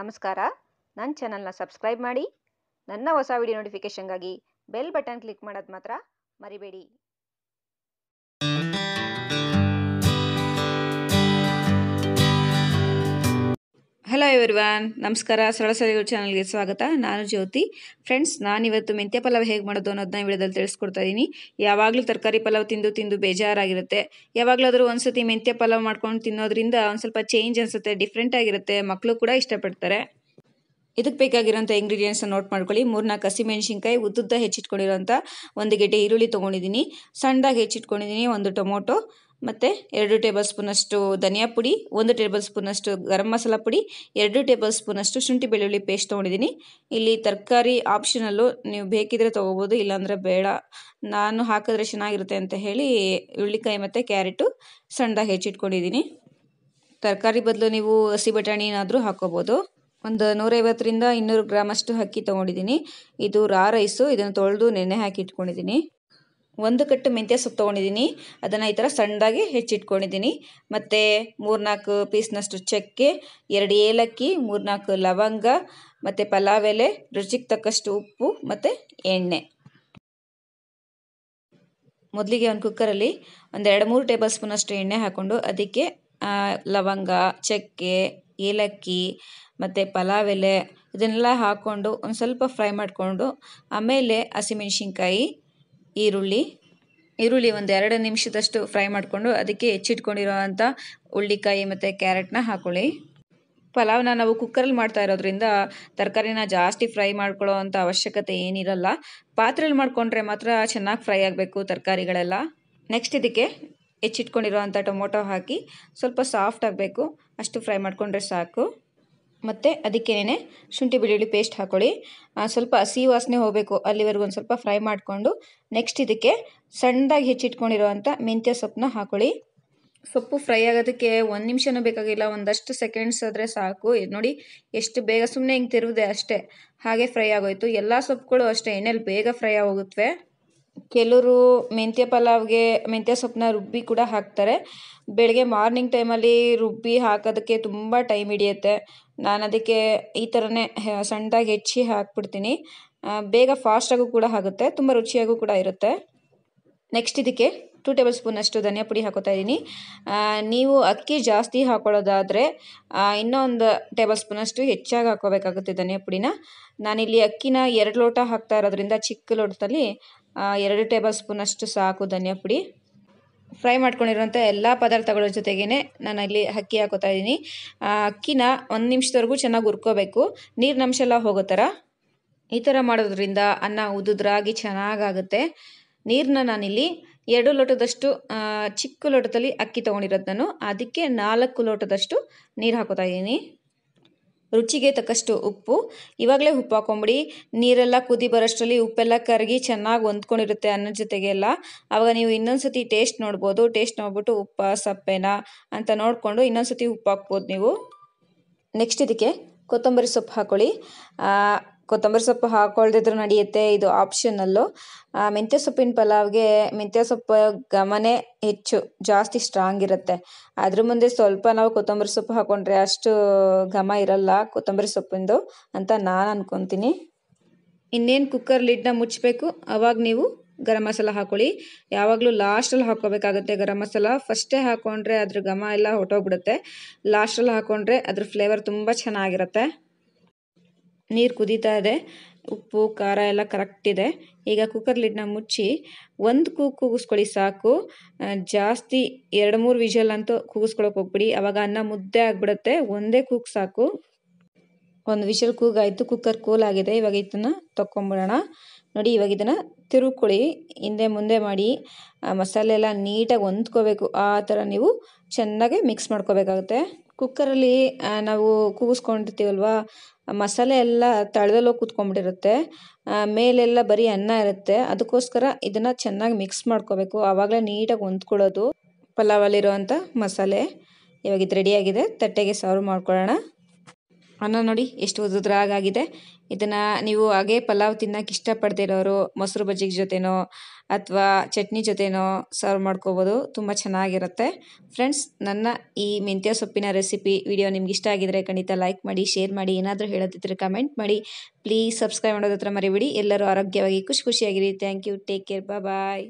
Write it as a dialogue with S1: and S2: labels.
S1: ನಮಸ್ಕಾರ ನನ್ನ ಚಾನಲ್ನ ಸಬ್ಸ್ಕ್ರೈಬ್ ಮಾಡಿ ನನ್ನ ಹೊಸ ವಿಡಿಯೋ ನೋಟಿಫಿಕೇಷನ್ಗಾಗಿ ಬೆಲ್ ಬಟನ್ ಕ್ಲಿಕ್ ಮಾಡೋದು ಮಾತ್ರ ಮರಿಬೇಡಿ ನಮಸ್ಕಾರ ಸರಳ ಸಲಹೆಗಳು ಚಾನಲ್ಗೆ ಸ್ವಾಗತ ನಾನು ಜ್ಯೋತಿ ಫ್ರೆಂಡ್ಸ್ ನಾನಿವತ್ತು ಮೆಂತ್ಯ ಪಲಾವ್ ಹೇಗೆ ಮಾಡೋದು ಅನ್ನೋದನ್ನ ವಿಡಿಯೋದಲ್ಲಿ ತಿಳಿಸ್ಕೊಡ್ತಾ ಇದ್ದೀನಿ ಯಾವಾಗಲೂ ತರಕಾರಿ ಪಲಾವ್ ತಿಂದು ತಿಂದು ಬೇಜಾರಾಗಿರುತ್ತೆ ಯಾವಾಗಲಾದರೂ ಒಂದ್ಸತಿ ಮೆಂತ್ಯ ಪಲಾವ್ ಮಾಡ್ಕೊಂಡು ತಿನ್ನೋದ್ರಿಂದ ಒಂದು ಸ್ವಲ್ಪ ಚೇಂಜ್ ಅನಿಸುತ್ತೆ ಡಿಫ್ರೆಂಟ್ ಆಗಿರುತ್ತೆ ಮಕ್ಕಳು ಕೂಡ ಇಷ್ಟಪಡ್ತಾರೆ ಇದಕ್ಕೆ ಬೇಕಾಗಿರೋಂಥ ಇಂಗ್ರೀಡಿಯೆಂಟ್ಸನ್ನು ನೋಟ್ ಮಾಡ್ಕೊಳ್ಳಿ ಮೂರ್ನಾಲ್ಕು ಮೆಣಸಿನ್ಕಾಯಿ ಉದ್ದುದ್ದ ಹೆಚ್ಚಿಟ್ಕೊಂಡಿರೋಂಥ ಒಂದು ಗೆಡ್ಡೆ ಈರುಳ್ಳಿ ತೊಗೊಂಡಿದ್ದೀನಿ ಸಣ್ಣದಾಗಿ ಹೆಚ್ಚಿಟ್ಕೊಂಡಿದ್ದೀನಿ ಒಂದು ಟೊಮೊಟೊ ಮತ್ತು ಎರಡು ಟೇಬಲ್ ಸ್ಪೂನಷ್ಟು ಧನಿಯಾ ಪುಡಿ ಒಂದು ಟೇಬಲ್ ಸ್ಪೂನಷ್ಟು ಗರಂ ಮಸಾಲ ಪುಡಿ ಎರಡು ಟೇಬಲ್ ಸ್ಪೂನಷ್ಟು ಶುಂಠಿ ಬೆಳ್ಳುಳ್ಳಿ ಪೇಸ್ಟ್ ತೊಗೊಂಡಿದ್ದೀನಿ ಇಲ್ಲಿ ತರಕಾರಿ ಆಪ್ಷನಲ್ಲು ನೀವು ಬೇಕಿದ್ರೆ ತೊಗೋಬೋದು ಇಲ್ಲಾಂದರೆ ಬೇಡ ನಾನು ಹಾಕಿದ್ರೆ ಚೆನ್ನಾಗಿರುತ್ತೆ ಅಂತ ಹೇಳಿ ಹುಳ್ಳಿಕಾಯಿ ಮತ್ತು ಕ್ಯಾರೆಟು ಸಣ್ಣದಾಗಿ ಹೆಚ್ಚಿಟ್ಕೊಂಡಿದ್ದೀನಿ ತರಕಾರಿ ಬದಲು ನೀವು ಹಸಿ ಬಟಾಣಿ ಏನಾದರೂ ಹಾಕೋಬೋದು ಒಂದು ನೂರೈವತ್ತರಿಂದ ಇನ್ನೂರು ಗ್ರಾಮಷ್ಟು ಅಕ್ಕಿ ತೊಗೊಂಡಿದ್ದೀನಿ ಇದು ರಾ ರೈಸು ಇದನ್ನು ತೊಳೆದು ನೆನೆ ಹಾಕಿ ಇಟ್ಕೊಂಡಿದ್ದೀನಿ ಒಂದು ಕಟ್ಟು ಮೆಂತ್ಯ ಸೊಪ್ಪು ತೊಗೊಂಡಿದ್ದೀನಿ ಅದನ್ನು ಈ ಥರ ಸಣ್ಣದಾಗಿ ಹೆಚ್ಚಿಟ್ಕೊಂಡಿದ್ದೀನಿ ಮತ್ತು ಮೂರ್ನಾಲ್ಕು ಪೀಸ್ನಷ್ಟು ಚಕ್ಕೆ ಎರಡು ಏಲಕ್ಕಿ ಮೂರ್ನಾಲ್ಕು ಲವಂಗ ಮತ್ತು ಪಲಾವ್ ಎಲೆ ರುಚಿಗೆ ತಕ್ಕಷ್ಟು ಉಪ್ಪು ಮತ್ತು ಎಣ್ಣೆ ಮೊದಲಿಗೆ ಒಂದು ಕುಕ್ಕರಲ್ಲಿ ಒಂದು ಎರಡು ಮೂರು ಟೇಬಲ್ ಸ್ಪೂನಷ್ಟು ಎಣ್ಣೆ ಹಾಕ್ಕೊಂಡು ಅದಕ್ಕೆ ಲವಂಗ ಚಕ್ಕೆ ಏಲಕ್ಕಿ ಮತ್ತು ಪಲಾವ್ ಎಲೆ ಇದನ್ನೆಲ್ಲ ಹಾಕ್ಕೊಂಡು ಒಂದು ಸ್ವಲ್ಪ ಫ್ರೈ ಮಾಡಿಕೊಂಡು ಆಮೇಲೆ ಹಸಿಮೆಣ್ಸಿನ್ಕಾಯಿ ಈರುಳ್ಳಿ ಈರುಳ್ಳಿ ಒಂದು ಎರಡು ನಿಮಿಷದಷ್ಟು ಫ್ರೈ ಮಾಡಿಕೊಂಡು ಅದಕ್ಕೆ ಹೆಚ್ಚಿಟ್ಕೊಂಡಿರೋವಂಥ ಉಳ್ಳಿಕಾಯಿ ಮತ್ತು ಕ್ಯಾರೆಟ್ನ ಹಾಕೊಳ್ಳಿ ಪಲಾವ್ನ ನಾವು ಕುಕ್ಕರಲ್ಲಿ ಮಾಡ್ತಾ ಇರೋದ್ರಿಂದ ತರಕಾರಿನ ಜಾಸ್ತಿ ಫ್ರೈ ಮಾಡ್ಕೊಳ್ಳೋ ಅಂಥ ಅವಶ್ಯಕತೆ ಏನಿರಲ್ಲ ಪಾತ್ರೆಯಲ್ಲಿ ಮಾಡಿಕೊಂಡ್ರೆ ಮಾತ್ರ ಚೆನ್ನಾಗಿ ಫ್ರೈ ಆಗಬೇಕು ತರಕಾರಿಗಳೆಲ್ಲ ನೆಕ್ಸ್ಟ್ ಇದಕ್ಕೆ ಹೆಚ್ಚಿಟ್ಕೊಂಡಿರೋ ಅಂಥ ಟೊಮೊಟೊ ಹಾಕಿ ಸ್ವಲ್ಪ ಸಾಫ್ಟ್ ಆಗಬೇಕು ಅಷ್ಟು ಫ್ರೈ ಮಾಡಿಕೊಂಡ್ರೆ ಸಾಕು ಮತ್ತು ಅದಕ್ಕೇನೆ ಶುಂಠಿ ಬೆಳ್ಳುಳ್ಳಿ ಪೇಸ್ಟ್ ಹಾಕ್ಕೊಳ್ಳಿ ಸ್ವಲ್ಪ ಹಸಿ ವಾಸನೆ ಹೋಗಬೇಕು ಅಲ್ಲಿವರೆಗೂ ಒಂದು ಸ್ವಲ್ಪ ಫ್ರೈ ಮಾಡಿಕೊಂಡು ನೆಕ್ಸ್ಟ್ ಇದಕ್ಕೆ ಸಣ್ಣದಾಗಿ ಹೆಚ್ಚಿಟ್ಕೊಂಡಿರೋವಂಥ ಮೆಂತ್ಯ ಸೊಪ್ಪನ್ನ ಹಾಕ್ಕೊಳ್ಳಿ ಸೊಪ್ಪು ಫ್ರೈ ಆಗೋದಕ್ಕೆ ಒಂದು ನಿಮಿಷನೂ ಬೇಕಾಗಿಲ್ಲ ಒಂದಷ್ಟು ಸೆಕೆಂಡ್ಸ್ ಆದರೆ ಸಾಕು ನೋಡಿ ಎಷ್ಟು ಬೇಗ ಸುಮ್ಮನೆ ಹಿಂಗೆ ತಿರುವುದೇ ಅಷ್ಟೇ ಹಾಗೆ ಫ್ರೈ ಆಗೋಯಿತು ಎಲ್ಲ ಸೊಪ್ಪುಗಳು ಅಷ್ಟೇ ಎಣ್ಣೆಲಿ ಬೇಗ ಫ್ರೈ ಆಗೋಗುತ್ತವೆ ಕೆಲವರು ಮೆಂತ್ಯ ಪಲಾವ್ಗೆ ಮೆಂತ್ಯ ಸೊಪ್ಪನ್ನ ರುಬ್ಬಿ ಕೂಡ ಹಾಕ್ತಾರೆ ಬೆಳಗ್ಗೆ ಮಾರ್ನಿಂಗ್ ಟೈಮಲ್ಲಿ ರುಬ್ಬಿ ಹಾಕೋದಕ್ಕೆ ತುಂಬ ಟೈಮ್ ಹಿಡಿಯುತ್ತೆ ನಾನು ಅದಕ್ಕೆ ಈ ಥರನೇ ಸಣ್ಣದಾಗಿ ಹೆಚ್ಚಿ ಹಾಕ್ಬಿಡ್ತೀನಿ ಬೇಗ ಫಾಸ್ಟಾಗೂ ಕೂಡ ಆಗುತ್ತೆ ತುಂಬ ರುಚಿಯಾಗೂ ಕೂಡ ಇರುತ್ತೆ ನೆಕ್ಸ್ಟ್ ಇದಕ್ಕೆ ಟೂ ಟೇಬಲ್ ಸ್ಪೂನಷ್ಟು ಧನಿಯಾ ಪುಡಿ ಹಾಕೋತಾ ಇದ್ದೀನಿ ನೀವು ಅಕ್ಕಿ ಜಾಸ್ತಿ ಹಾಕೊಳ್ಳೋದಾದರೆ ಇನ್ನೊಂದು ಟೇಬಲ್ ಸ್ಪೂನಷ್ಟು ಹೆಚ್ಚಾಗಿ ಹಾಕೋಬೇಕಾಗುತ್ತೆ ಧನಿಯಾ ಪುಡಿನ ನಾನಿಲ್ಲಿ ಅಕ್ಕಿನ ಎರಡು ಲೋಟ ಹಾಕ್ತಾ ಇರೋದ್ರಿಂದ ಚಿಕ್ಕ ಲೋಟದಲ್ಲಿ ಎರಡು ಟೇಬಲ್ ಸ್ಪೂನಷ್ಟು ಸಾಕು ಧನಿಯಾ ಪುಡಿ ಫ್ರೈ ಮಾಡ್ಕೊಂಡಿರುವಂಥ ಎಲ್ಲ ಪದಾರ್ಥಗಳ ಜೊತೆಗೇ ನಾನು ಇಲ್ಲಿ ಅಕ್ಕಿ ಹಾಕೋತಾ ಇದ್ದೀನಿ ಅಕ್ಕಿನ ಒಂದು ನಿಮಿಷದವರೆಗೂ ಚೆನ್ನಾಗಿ ಹುರ್ಕೋಬೇಕು ಅಂಶ ಎಲ್ಲ ಹೋಗೋ ಥರ ಈ ಥರ ಮಾಡೋದ್ರಿಂದ ಅನ್ನ ಉದುದ್ರಾಗಿ ಚೆನ್ನಾಗಾಗುತ್ತೆ ನೀರನ್ನ ನಾನಿಲ್ಲಿ ಎರಡು ಲೋಟದಷ್ಟು ಚಿಕ್ಕ ಲೋಟದಲ್ಲಿ ಅಕ್ಕಿ ತೊಗೊಂಡಿರೋದು ನಾನು ಅದಕ್ಕೆ ನಾಲ್ಕು ಲೋಟದಷ್ಟು ನೀರು ಹಾಕೋತಾ ಇದ್ದೀನಿ ರುಚಿಗೆ ತಕ್ಕಷ್ಟು ಉಪ್ಪು ಇವಾಗಲೇ ಉಪ್ಪು ಹಾಕೊಂಬಿಡಿ ನೀರೆಲ್ಲ ಕುದಿ ಬರೋಷ್ಟರಲ್ಲಿ ಉಪ್ಪೆಲ್ಲ ಕರಗಿ ಚೆನ್ನಾಗಿ ಹೊಂದ್ಕೊಂಡಿರುತ್ತೆ ಅನ್ನೋ ಜೊತೆಗೆಲ್ಲ ಆವಾಗ ನೀವು ಇನ್ನೊಂದು ಟೇಸ್ಟ್ ನೋಡ್ಬೋದು ಟೇಸ್ಟ್ ನೋಡ್ಬಿಟ್ಟು ಉಪ್ಪ ಸಪ್ಪೇನಾ ಅಂತ ನೋಡಿಕೊಂಡು ಇನ್ನೊಂದ್ಸತಿ ಉಪ್ಪು ಹಾಕ್ಬೋದು ನೀವು ನೆಕ್ಸ್ಟ್ ಇದಕ್ಕೆ ಕೊತ್ತಂಬರಿ ಸೊಪ್ಪು ಹಾಕ್ಕೊಳ್ಳಿ ಕೊತ್ತಂಬರಿ ಸೊಪ್ಪು ಹಾಕೊಳ್ದಿದ್ರು ನಡೆಯುತ್ತೆ ಇದು ಆಪ್ಷನಲ್ಲು ಮೆಂತ್ಯ ಸೊಪ್ಪಿನ ಪಲಾವ್ಗೆ ಮೆಂತ್ಯ ಸೊಪ್ಪು ಗಮನೇ ಹೆಚ್ಚು ಜಾಸ್ತಿ ಸ್ಟ್ರಾಂಗ್ ಇರುತ್ತೆ ಅದ್ರ ಮುಂದೆ ಸ್ವಲ್ಪ ನಾವು ಕೊತ್ತಂಬರಿ ಸೊಪ್ಪು ಹಾಕೊಂಡ್ರೆ ಅಷ್ಟು ಘಮ ಇರಲ್ಲ ಕೊತ್ತಂಬರಿ ಸೊಪ್ಪಿಂದು ಅಂತ ನಾನು ಅನ್ಕೊತೀನಿ ಇನ್ನೇನು ಕುಕ್ಕರ್ ಲಿಡ್ನ ಮುಚ್ಚಬೇಕು ಅವಾಗ ನೀವು ಗರಂ ಮಸಾಲ ಹಾಕೊಳ್ಳಿ ಯಾವಾಗಲೂ ಲಾಸ್ಟಲ್ಲಿ ಹಾಕ್ಕೋಬೇಕಾಗುತ್ತೆ ಗರಂ ಮಸಾಲ ಫಸ್ಟೇ ಹಾಕ್ಕೊಂಡ್ರೆ ಅದ್ರ ಘಮ ಎಲ್ಲ ಹೊಟ್ಟೋಗ್ಬಿಡುತ್ತೆ ಲಾಸ್ಟಲ್ಲಿ ಹಾಕೊಂಡ್ರೆ ಅದ್ರ ಫ್ಲೇವರ್ ತುಂಬ ಚೆನ್ನಾಗಿರುತ್ತೆ ನೀರು ಕುದೀತಾ ಇದೆ ಉಪ್ಪು ಖಾರ ಎಲ್ಲ ಕರೆಕ್ಟ್ ಇದೆ ಈಗ ಕುಕ್ಕರ್ ಲಿಡ್ನ ಮುಚ್ಚಿ ಒಂದು ಕೂಗು ಕೂಗಿಸ್ಕೊಳ್ಳಿ ಸಾಕು ಜಾಸ್ತಿ ಎರಡು ಮೂರು ವಿಷಲ್ ಅಂತೂ ಕೂಗಿಸ್ಕೊಳಕ್ಕೆ ಹೋಗ್ಬಿಡಿ ಅವಾಗ ಅನ್ನ ಮುದ್ದೆ ಆಗಿಬಿಡುತ್ತೆ ಒಂದೇ ಕೂಗು ಸಾಕು ಒಂದು ವಿಷಲ್ ಕೂಗಾಯಿತು ಕುಕ್ಕರ್ ಕೂಲ್ ಆಗಿದೆ ಇವಾಗ ಇದನ್ನು ತಗೊಂಬಿಡೋಣ ನೋಡಿ ಇವಾಗ ಇದನ್ನು ತಿರುಕೊಳ್ಳಿ ಹಿಂದೆ ಮುಂದೆ ಮಾಡಿ ಮಸಾಲೆ ಎಲ್ಲ ನೀಟಾಗಿ ಹೊಂದ್ಕೋಬೇಕು ಆ ಥರ ನೀವು ಚೆನ್ನಾಗಿ ಮಿಕ್ಸ್ ಮಾಡ್ಕೋಬೇಕಾಗುತ್ತೆ ಕುಕ್ಕರಲ್ಲಿ ನಾವು ಕೂಗಿಸ್ಕೊಂಡಿರ್ತೀವಲ್ವ ಮಸಾಲೆ ಎಲ್ಲ ತಳದಲ್ಲೋಗಿ ಕೂತ್ಕೊಂಡ್ಬಿಟ್ಟಿರುತ್ತೆ ಮೇಲೆಲ್ಲ ಬರೀ ಅನ್ನ ಇರುತ್ತೆ ಅದಕ್ಕೋಸ್ಕರ ಇದನ್ನು ಚೆನ್ನಾಗಿ ಮಿಕ್ಸ್ ಮಾಡ್ಕೋಬೇಕು ಆವಾಗಲೇ ನೀಟಾಗಿ ಹೊಂದ್ಕೊಳ್ಳೋದು ಪಲಾವಲ್ಲಿರುವಂಥ ಮಸಾಲೆ ಇವಾಗ ಇದು ರೆಡಿಯಾಗಿದೆ ತಟ್ಟೆಗೆ ಸರ್ವ್ ಮಾಡ್ಕೊಳ್ಳೋಣ ಅನ್ನ ನೋಡಿ ಎಷ್ಟು ಉದ್ರಾಗಾಗಿದೆ ಇದನ್ನು ನೀವು ಹಾಗೆ ಪಲಾವ್ ತಿನ್ನಕ್ಕೆ ಇಷ್ಟಪಡ್ತಿರೋರು ಇರೋರು ಮೊಸರು ಬಜ್ಜಿ ಜೊತೆನೋ ಅಥವಾ ಚಟ್ನಿ ಜೊತೆನೋ ಸರ್ವ್ ಮಾಡ್ಕೋಬೋದು ತುಂಬ ಚೆನ್ನಾಗಿರುತ್ತೆ ಫ್ರೆಂಡ್ಸ್ ನನ್ನ ಈ ಮೆಂತ್ಯ ಸೊಪ್ಪಿನ ರೆಸಿಪಿ ವಿಡಿಯೋ ನಿಮ್ಗೆ ಇಷ್ಟ ಆಗಿದ್ರೆ ಖಂಡಿತ ಲೈಕ್ ಮಾಡಿ ಶೇರ್ ಮಾಡಿ ಏನಾದರೂ ಹೇಳೋದಿದ್ದರೆ ಕಮೆಂಟ್ ಮಾಡಿ ಪ್ಲೀಸ್ ಸಬ್ಸ್ಕ್ರೈಬ್ ಮಾಡೋದತ್ರ ಮರಿಬಿಡಿ ಎಲ್ಲರೂ ಆರೋಗ್ಯವಾಗಿ ಖುಷಿ ಖುಷಿಯಾಗಿರಿ thank you take care bye